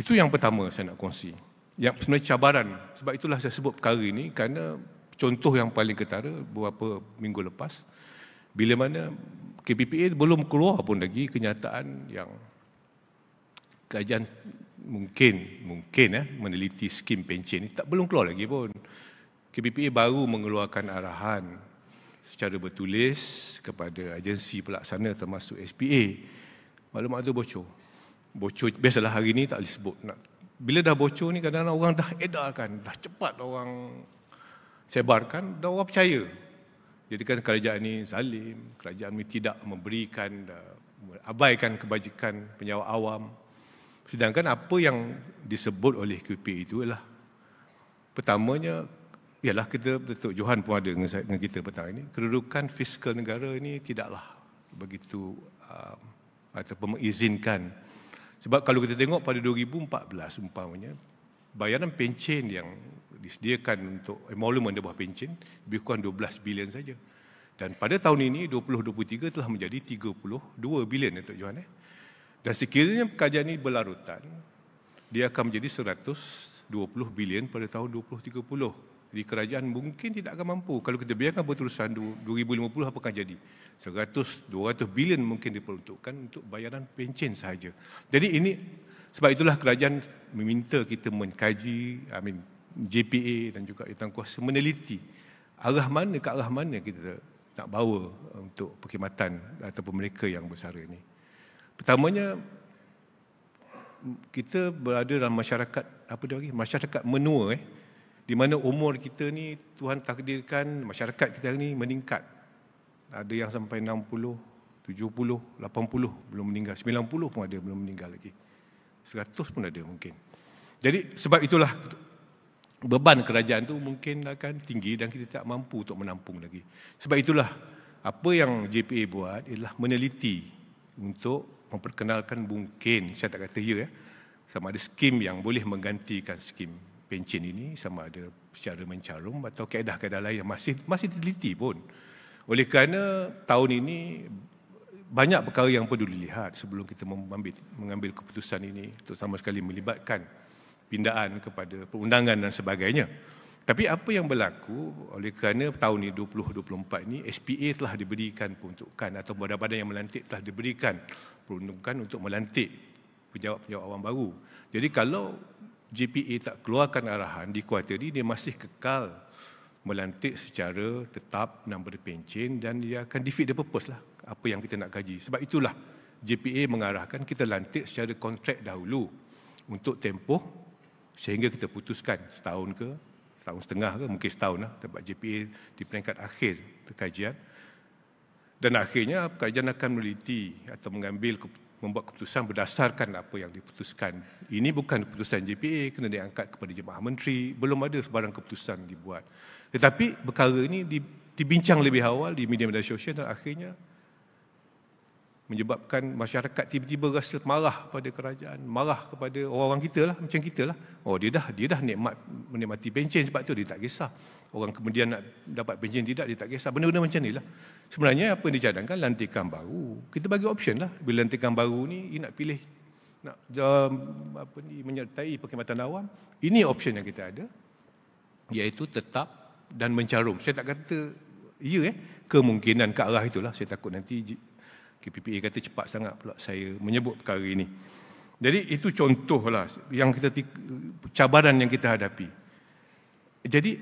Itu yang pertama saya nak kongsi. Yang sebenarnya cabaran. Sebab itulah saya sebut perkara ini kerana contoh yang paling ketara beberapa minggu lepas bila mana KPPA belum keluar pun lagi kenyataan yang kajian mungkin mungkin eh, meneliti skim pencen ini tak belum keluar lagi pun. KPPA baru mengeluarkan arahan secara bertulis kepada agensi pelaksana termasuk SPA. Maklumat itu bocor bocor biasalah hari ni tak boleh sebut nak bila dah bocor ni kadang-kadang orang dah edarkan dah cepat orang sebarkan dah orang percaya jadi kan kerajaan ini zalim kerajaan ini tidak memberikan eh, abaikan kebajikan penyawa awam sedangkan apa yang disebut oleh QP itu ialah pertamanya ialah kita Datuk Johan pun ada dengan kita petang ini kedudukan fiskal negara ini tidaklah begitu uh, atau mengizinkan sebab kalau kita tengok pada 2014 umpamanya, bayaran pencen yang disediakan untuk emolumen di bawah pencen lebih kurang 12 bilion saja. Dan pada tahun ini 2023 telah menjadi 32 bilion untuk Johan. Eh? Dan sekiranya kajian ini berlarutan, dia akan menjadi 120 bilion pada tahun 2030 di kerajaan mungkin tidak akan mampu. Kalau kita biarkan berterusan 2050 apa akan jadi? 100, 200 bilion mungkin diperuntukkan untuk bayaran pencen sahaja. Jadi ini sebab itulah kerajaan meminta kita mengkaji, I mean, JPA dan juga yang kuasa meneliti arah mana ke arah mana kita nak bawa untuk perkhidmatan ataupun mereka yang bersara ini. Pertamanya, kita berada dalam masyarakat apa dia lagi? Masyarakat menua. Eh di mana umur kita ni Tuhan takdirkan masyarakat kita ni meningkat. Ada yang sampai 60, 70, 80 belum meninggal. 90 pun ada belum meninggal lagi. 100 pun ada mungkin. Jadi sebab itulah beban kerajaan tu mungkin akan tinggi dan kita tak mampu untuk menampung lagi. Sebab itulah apa yang JPA buat ialah meneliti untuk memperkenalkan mungkin, saya tak kata ya, sama ada skim yang boleh menggantikan skim pencen ini sama ada secara mencarum atau kaedah-kaedah lain yang masih masih diteliti pun. Oleh kerana tahun ini banyak perkara yang perlu dilihat sebelum kita mengambil, keputusan ini untuk sama sekali melibatkan pindaan kepada perundangan dan sebagainya. Tapi apa yang berlaku oleh kerana tahun ini 2024 ini SPA telah diberikan peruntukan atau badan-badan yang melantik telah diberikan peruntukan untuk melantik pejabat-pejabat awam baru. Jadi kalau JPA tak keluarkan arahan dikhuatiri dia masih kekal melantik secara tetap dan berpencin dan dia akan defeat the purpose lah apa yang kita nak gaji. Sebab itulah JPA mengarahkan kita lantik secara kontrak dahulu untuk tempoh sehingga kita putuskan setahun ke setahun setengah ke mungkin setahun lah tempat JPA di peringkat akhir kajian dan akhirnya kajian akan meliti atau mengambil keputusan membuat keputusan berdasarkan apa yang diputuskan. Ini bukan keputusan JPA, kena diangkat kepada jemaah menteri, belum ada sebarang keputusan dibuat. Tetapi perkara ini dibincang lebih awal di media media sosial dan akhirnya menyebabkan masyarakat tiba-tiba rasa marah kepada kerajaan, marah kepada orang-orang kita lah, macam kita lah. Oh dia dah dia dah nikmat menikmati pencen sebab tu dia tak kisah. Orang kemudian nak dapat pencen tidak dia tak kisah. Benda-benda macam inilah. Sebenarnya apa yang dicadangkan lantikan baru. Kita bagi option lah. Bila lantikan baru ni dia nak pilih nak apa ni menyertai perkhidmatan awam. Ini option yang kita ada iaitu tetap dan mencarum. Saya tak kata ya eh kemungkinan ke arah itulah saya takut nanti KPPA kata cepat sangat pula saya menyebut perkara ini. Jadi itu contohlah yang kita cabaran yang kita hadapi. Jadi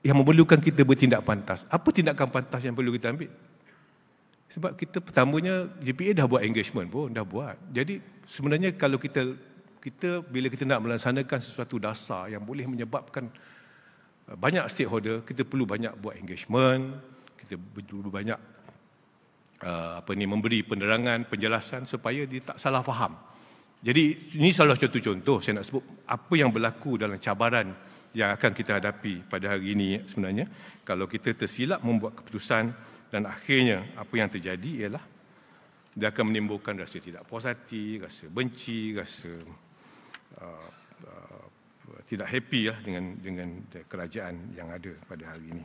yang memerlukan kita bertindak pantas. Apa tindakan pantas yang perlu kita ambil? Sebab kita pertamanya JPA dah buat engagement pun, dah buat. Jadi sebenarnya kalau kita kita bila kita nak melaksanakan sesuatu dasar yang boleh menyebabkan uh, banyak stakeholder, kita perlu banyak buat engagement, kita perlu banyak Uh, apa ni memberi penerangan penjelasan supaya dia tak salah faham. Jadi ini salah satu contoh saya nak sebut apa yang berlaku dalam cabaran yang akan kita hadapi pada hari ini sebenarnya kalau kita tersilap membuat keputusan dan akhirnya apa yang terjadi ialah dia akan menimbulkan rasa tidak puas hati, rasa benci, rasa uh, uh, tidak happy lah dengan dengan kerajaan yang ada pada hari ini.